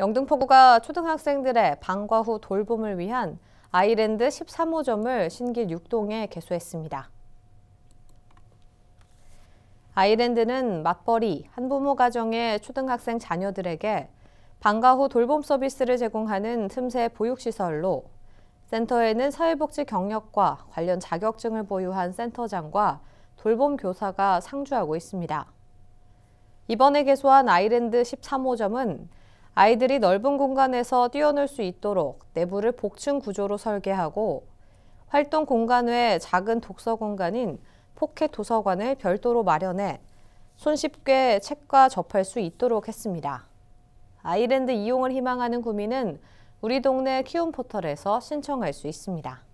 영등포구가 초등학생들의 방과 후 돌봄을 위한 아이랜드 13호점을 신길 6동에 개소했습니다. 아이랜드는 맞벌이, 한부모 가정의 초등학생 자녀들에게 방과 후 돌봄 서비스를 제공하는 틈새 보육시설로 센터에는 사회복지 경력과 관련 자격증을 보유한 센터장과 돌봄 교사가 상주하고 있습니다. 이번에 개소한 아이랜드 13호점은 아이들이 넓은 공간에서 뛰어놀 수 있도록 내부를 복층 구조로 설계하고 활동 공간 외 작은 독서 공간인 포켓 도서관을 별도로 마련해 손쉽게 책과 접할 수 있도록 했습니다. 아이랜드 이용을 희망하는 구민은 우리 동네 키움 포털에서 신청할 수 있습니다.